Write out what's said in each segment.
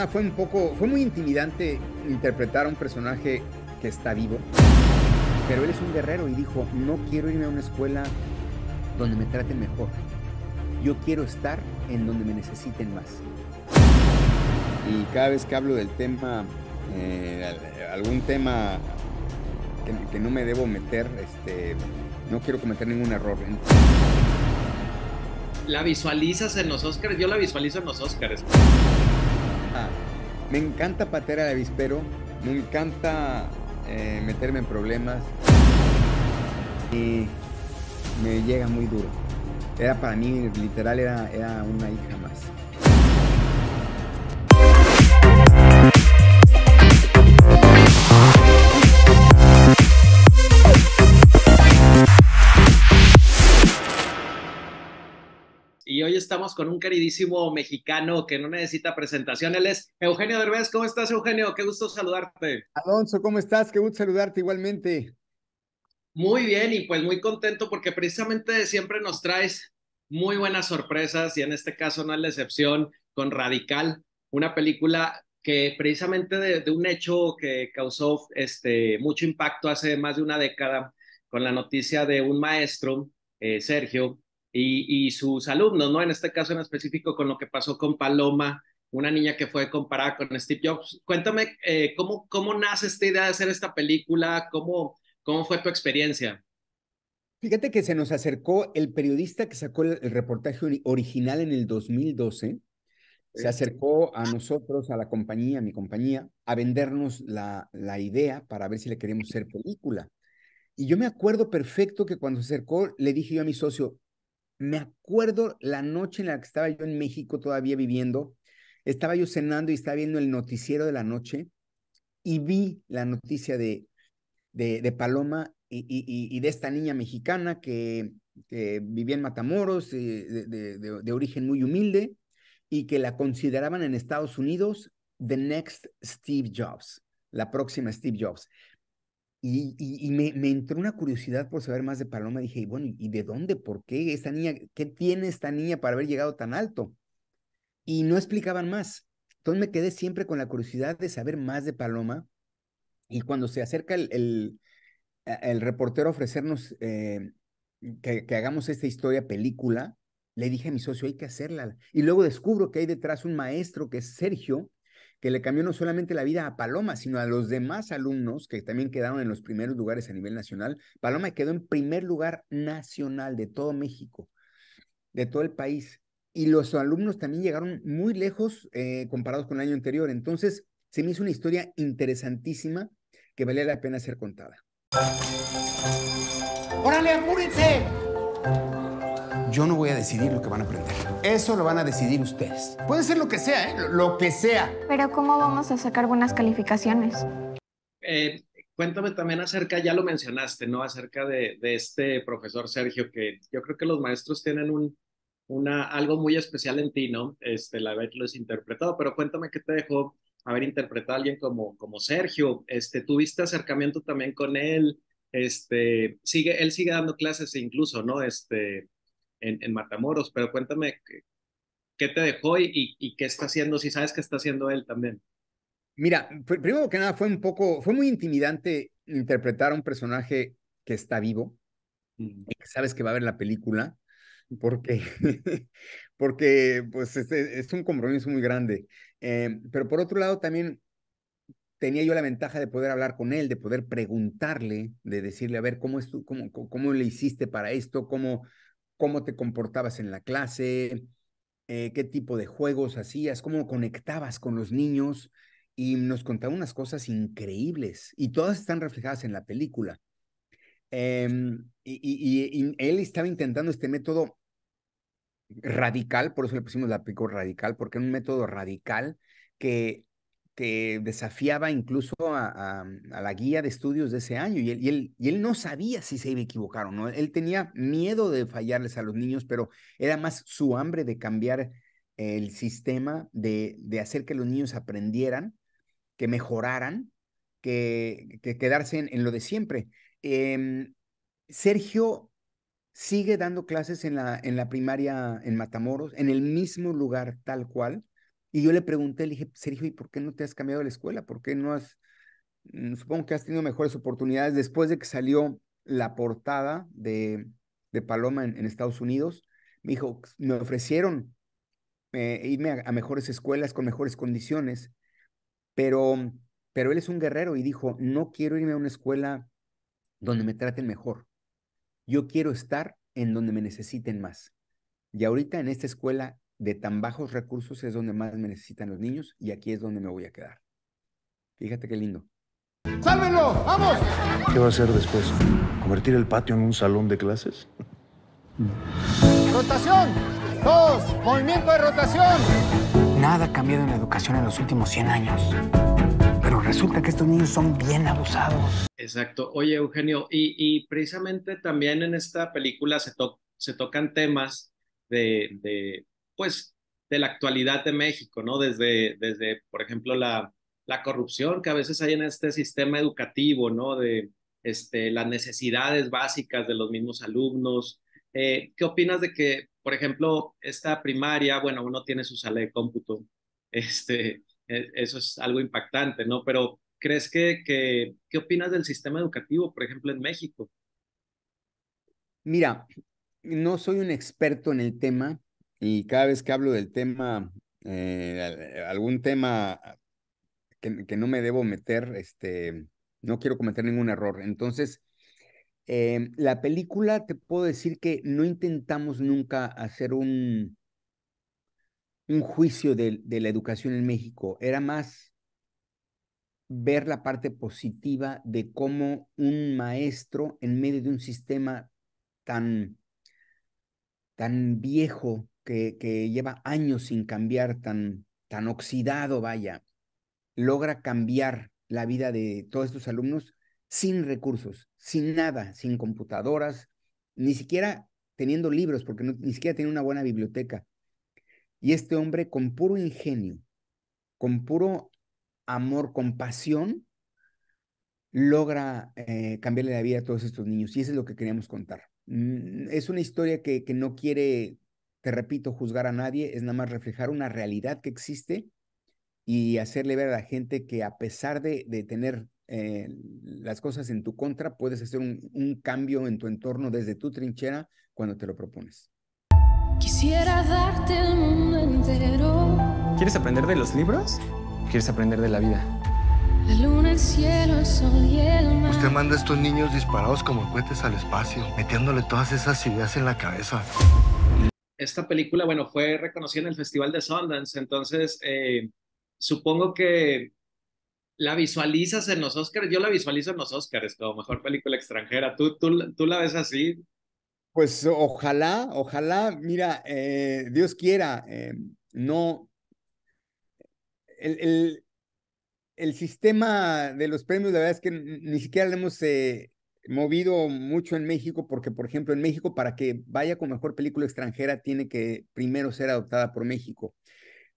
Ah, fue un poco, fue muy intimidante interpretar a un personaje que está vivo, pero él es un guerrero y dijo, no quiero irme a una escuela donde me traten mejor, yo quiero estar en donde me necesiten más. Y cada vez que hablo del tema, eh, algún tema que, que, no me debo meter, este, no quiero cometer ningún error. ¿eh? La visualizas en los Oscars, yo la visualizo en los Oscars. Me encanta patear al avispero, me encanta eh, meterme en problemas y me llega muy duro. Era para mí, literal, era una hija más. estamos con un queridísimo mexicano que no necesita presentación. Él es Eugenio Derbez. ¿Cómo estás, Eugenio? Qué gusto saludarte. Alonso, ¿cómo estás? Qué gusto saludarte igualmente. Muy bien y pues muy contento porque precisamente siempre nos traes muy buenas sorpresas y en este caso no es la excepción con Radical, una película que precisamente de, un hecho que causó este, mucho impacto hace más de una década con la noticia de un maestro, eh, Sergio, y, sus alumnos, ¿no? En este caso en específico con lo que pasó con Paloma, una niña que fue comparada con Steve Jobs. Cuéntame eh, ¿cómo, cómo nace esta idea de hacer esta película, cómo, cómo fue tu experiencia. Fíjate que se nos acercó el periodista que sacó el, reportaje original en el 2012, se acercó a nosotros, a la compañía, a mi compañía, a vendernos la, la idea para ver si le queríamos hacer película. Y yo me acuerdo perfecto que cuando se acercó, le dije yo a mi socio, me acuerdo la noche en la que estaba yo en México todavía viviendo, estaba yo cenando y estaba viendo el noticiero de la noche y vi la noticia de, de, Paloma y, de esta niña mexicana que, vivía en Matamoros, eh, de, de origen muy humilde, y que la consideraban en Estados Unidos the next Steve Jobs, la próxima Steve Jobs. Y, me, entró una curiosidad por saber más de Paloma. Dije, y bueno, ¿y de dónde? ¿Por qué esta niña? ¿Qué tiene esta niña para haber llegado tan alto? Y no explicaban más. Entonces me quedé siempre con la curiosidad de saber más de Paloma. Y cuando se acerca el, el, reportero a ofrecernos eh, que, hagamos esta historia película, le dije a mi socio, hay que hacerla. Y luego descubro que hay detrás un maestro que es Sergio, que le cambió no solamente la vida a Paloma, sino a los demás alumnos que también quedaron en los primeros lugares a nivel nacional. Paloma quedó en primer lugar nacional de todo México, de todo el país. Y los alumnos también llegaron muy lejos eh, comparados con el año anterior. Entonces, se me hizo una historia interesantísima que valía la pena ser contada. ¡Órale, apúrense! Yo no voy a decidir lo que van a aprender. Eso lo van a decidir ustedes. Puede ser lo que sea, ¿eh? Lo que sea. Pero ¿cómo vamos a sacar buenas calificaciones? Eh, cuéntame también acerca, ya lo mencionaste, ¿no? Acerca de, de, este profesor Sergio, que yo creo que los maestros tienen un, una, algo muy especial en ti, ¿no? Este, la has interpretado, pero cuéntame qué te dejó haber interpretado a alguien como, como Sergio. Este, ¿Tuviste acercamiento también con él? Este, sigue, él sigue dando clases incluso, ¿no? Este, en, Matamoros, pero cuéntame qué, qué te dejó y, y, qué está haciendo, si sabes qué está haciendo él también. Mira, primero que nada fue un poco, fue muy intimidante interpretar a un personaje que está vivo que sabes que va a ver la película, porque, porque pues es, un compromiso muy grande. Em, pero por otro lado también tenía yo la ventaja de poder hablar con él, de poder preguntarle, de decirle, a ver, ¿cómo, es cómo, cómo, le hiciste para esto? ¿Cómo, cómo te comportabas en la clase, eh, qué tipo de juegos hacías, cómo conectabas con los niños y nos contaba unas cosas increíbles y todas están reflejadas en la película. Em, y, y, él estaba intentando este método radical, por eso le pusimos la pico radical, porque era un método radical que que desafiaba incluso a, la guía de estudios de ese año y él, no sabía si se iba a equivocar o no. Él tenía miedo de fallarles a los niños, pero era más su hambre de cambiar el sistema, de, hacer que los niños aprendieran, que mejoraran, que, quedarse en, lo de siempre. Em, Sergio sigue dando clases en la, en la primaria en Matamoros, en el mismo lugar tal cual y yo le pregunté, le dije, Sergio, ¿y por qué no te has cambiado de la escuela? ¿Por qué no has, mm, supongo que has tenido mejores oportunidades después de que salió la portada de, de Paloma en, Estados Unidos? Me dijo, me ofrecieron eh, irme a, mejores escuelas con mejores condiciones, pero, pero él es un guerrero y dijo, no quiero irme a una escuela donde me traten mejor. Yo quiero estar en donde me necesiten más. Y ahorita en esta escuela de tan bajos recursos es donde más me necesitan los niños y aquí es donde me voy a quedar. Fíjate qué lindo. ¡Sálvenlo! ¡Vamos! ¿Qué va a hacer después? ¿Convertir el patio en un salón de clases? ¡Rotación! ¡Dos! ¡Movimiento de rotación! Nada ha cambiado en la educación en los últimos 100 años. Pero resulta que estos niños son bien abusados. Exacto. Oye, Eugenio, y, precisamente también en esta película se, tocan temas de pues, de la actualidad de México, ¿no? Desde, desde por ejemplo, la, la corrupción que a veces hay en este sistema educativo, ¿no? De este, las necesidades básicas de los mismos alumnos. Eh, ¿Qué opinas de que, por ejemplo, esta primaria, bueno, uno tiene su sala de cómputo, este, eh, eso es algo impactante, ¿no? Pero ¿crees que, que, qué opinas del sistema educativo, por ejemplo, en México? Mira, no soy un experto en el tema, y cada vez que hablo del tema, eh, eh, algún tema que, no me debo meter, este, no quiero cometer ningún error. Entonces, em, la película, te puedo decir que no intentamos nunca hacer un, un juicio de, la educación en México, era más ver la parte positiva de cómo un maestro en medio de un sistema tan, tan viejo que, lleva años sin cambiar, tan, tan oxidado, vaya, logra cambiar la vida de todos estos alumnos sin recursos, sin nada, sin computadoras, ni siquiera teniendo libros, porque ni siquiera tiene una buena biblioteca. Y este hombre con puro ingenio, con puro amor, compasión, logra eh, cambiarle la vida a todos estos niños. Y eso es lo que queríamos contar. Mm, es una historia que, que no quiere te repito, juzgar a nadie es nada más reflejar una realidad que existe y hacerle ver a la gente que a pesar de, tener eh, las cosas en tu contra, puedes hacer un, un cambio en tu entorno desde tu trinchera cuando te lo propones. Quisiera darte el mundo entero. ¿Quieres aprender de los libros? ¿Quieres aprender de la vida? La luna, el cielo, el sol y el mar. Usted manda a estos niños disparados como cohetes al espacio, metiéndole todas esas ideas en la cabeza esta película, bueno, fue reconocida en el Festival de Sundance, entonces eh, supongo que la visualizas en los Oscars, yo la visualizo en los Oscars como mejor película extranjera, ¿tú, tú, tú la ves así? Pues ojalá, ojalá, mira, eh, Dios quiera, eh, no, el, sistema de los premios, la verdad es que ni siquiera le hemos movido mucho en México porque, por ejemplo, en México para que vaya con mejor película extranjera tiene que primero ser adoptada por México.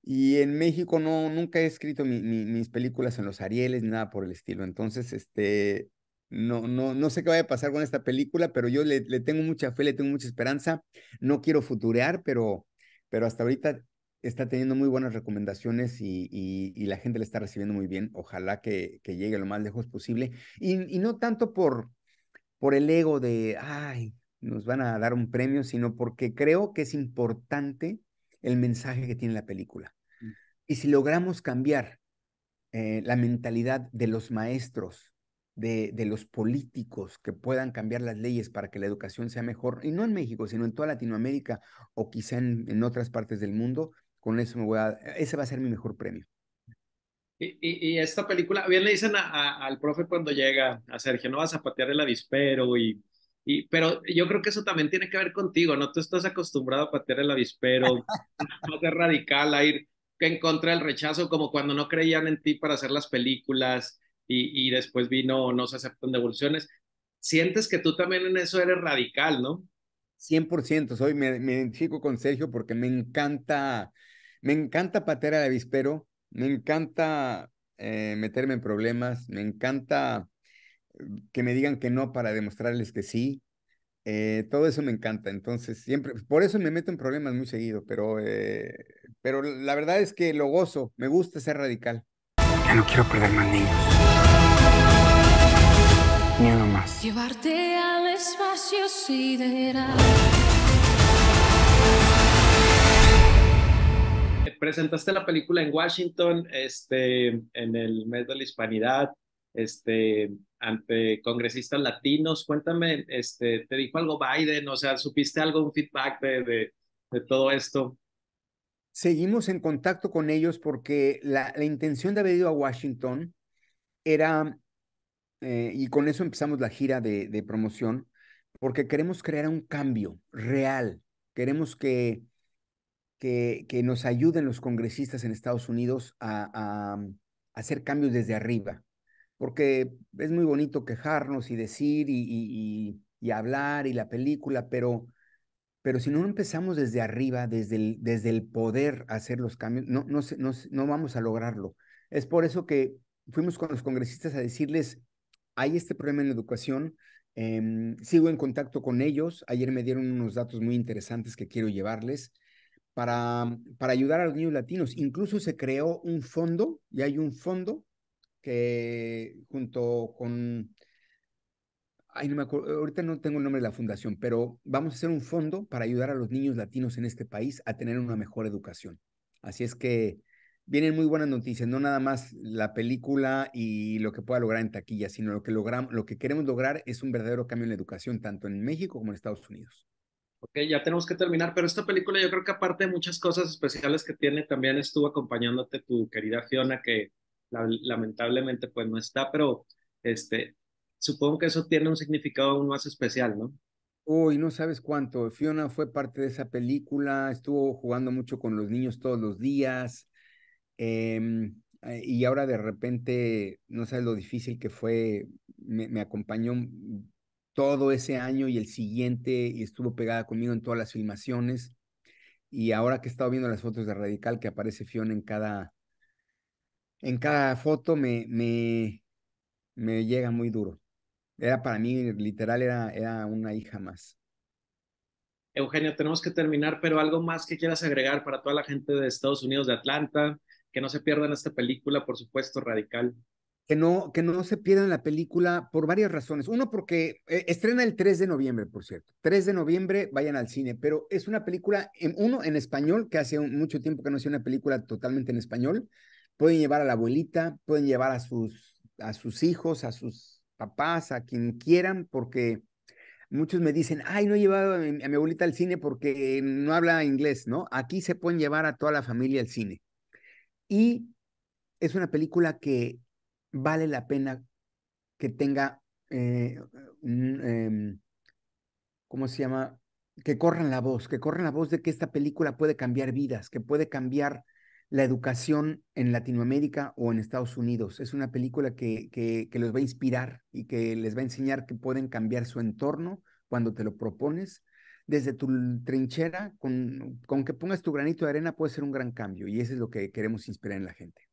Y en México no, nunca he escrito mis películas en los Arieles, nada por el estilo. Entonces, este, no, no, no sé qué vaya a pasar con esta película, pero yo le, le tengo mucha fe, le tengo mucha esperanza. No quiero futurear, pero, pero hasta ahorita está teniendo muy buenas recomendaciones y, y, y la gente le está recibiendo muy bien. Ojalá que, que llegue lo más lejos posible. Y, y no tanto por, por el ego de, ay, nos van a dar un premio, sino porque creo que es importante el mensaje que tiene la película. Mm. Y si logramos cambiar eh, la mentalidad de los maestros, de, de, los políticos que puedan cambiar las leyes para que la educación sea mejor, y no en México, sino en toda Latinoamérica o quizá en, en otras partes del mundo, con eso me voy a, ese va a ser mi mejor premio. Y, y, esta película, bien le dicen al profe cuando llega a Sergio, no vas a patear el avispero y, y, pero yo creo que eso también tiene que ver contigo, ¿no? Tú estás acostumbrado a patear el avispero, a ser radical, a ir en contra del rechazo, como cuando no creían en ti para hacer las películas y, y después vino, no se aceptan devoluciones. Sientes que tú también en eso eres radical, ¿no? 100%, soy, me, me identifico con Sergio porque me encanta, me encanta patear el avispero, me encanta eh, meterme en problemas, me encanta que me digan que no para demostrarles que sí. Eh, todo eso me encanta, entonces siempre, por eso me meto en problemas muy seguido, pero, eh, pero la verdad es que lo gozo, me gusta ser radical. Ya no quiero perder más niños. Ni uno más. Llevarte al espacio sideral. presentaste la película en Washington, este, en el mes de la hispanidad, este, ante congresistas latinos. Cuéntame, este, ¿te dijo algo Biden? O sea, ¿supiste algo, un feedback de, de, todo esto? Seguimos en contacto con ellos porque la, intención de haber ido a Washington era, eh, y con eso empezamos la gira de promoción, porque queremos crear un cambio real. Queremos que que, nos ayuden los congresistas en Estados Unidos a, mm, hacer cambios desde arriba, porque es muy bonito quejarnos y decir y, hablar y la película, pero, pero si no empezamos desde arriba, desde el, desde el poder hacer los cambios, no, no, vamos a lograrlo. Es por eso que fuimos con los congresistas a decirles, hay este problema en la educación, em, sigo en contacto con ellos, ayer me dieron unos datos muy interesantes que quiero llevarles, para, mm, para ayudar a los niños latinos. Incluso se creó un fondo, y hay un fondo que junto con... no me acuerdo, ahorita no tengo el nombre de la fundación, pero vamos a hacer un fondo para ayudar a los niños latinos en este país a tener una mejor educación. Así es que vienen muy buenas noticias, no nada más la película y lo que pueda lograr en taquilla, sino lo que logramos, lo que queremos lograr es un verdadero cambio en la educación, tanto en México como en Estados Unidos. Ok, ya tenemos que terminar, pero esta película yo creo que aparte de muchas cosas especiales que tiene, también estuvo acompañándote tu querida Fiona, que lamentablemente pues no está, pero este, supongo que eso tiene un significado aún más especial, ¿no? Uy, no sabes cuánto. Fiona fue parte de esa película, estuvo jugando mucho con los niños todos los días. Em, eh, y ahora de repente, no sabes lo difícil que fue, me acompañó todo ese año y el siguiente y estuvo pegada conmigo en todas las filmaciones. Y ahora que he estado viendo las fotos de Radical, que aparece Fiona en cada, en cada foto, me, me, me llega muy duro. Era para mí, literal, era, era una hija más. Eugenio, tenemos que terminar, pero algo más que quieras agregar para toda la gente de Estados Unidos, de Atlanta, que no se pierdan esta película, por supuesto, Radical que no, que no se pierdan la película por varias razones. Uno, porque eh, estrena el 3 de noviembre, por cierto. 3 de noviembre, vayan al cine, pero es una película, en, uno, en español, que hace mucho tiempo que no hacía una película totalmente en español. Pueden llevar a la abuelita, pueden llevar a sus, a sus hijos, a sus papás, a quien quieran, porque muchos me dicen, ay, no he llevado a mi abuelita al cine porque no habla inglés, ¿no? Aquí se pueden llevar a toda la familia al cine. Y es una película que vale la pena que tenga, eh, un, em, ¿cómo se llama? Que corran la voz, que corran la voz de que esta película puede cambiar vidas, que puede cambiar la educación en Latinoamérica o en Estados Unidos. Es una película que, que, los va a inspirar y que les va a enseñar que pueden cambiar su entorno cuando te lo propones desde tu trinchera, con, con, que pongas tu granito de arena, puede ser un gran cambio. Y eso es lo que queremos inspirar en la gente.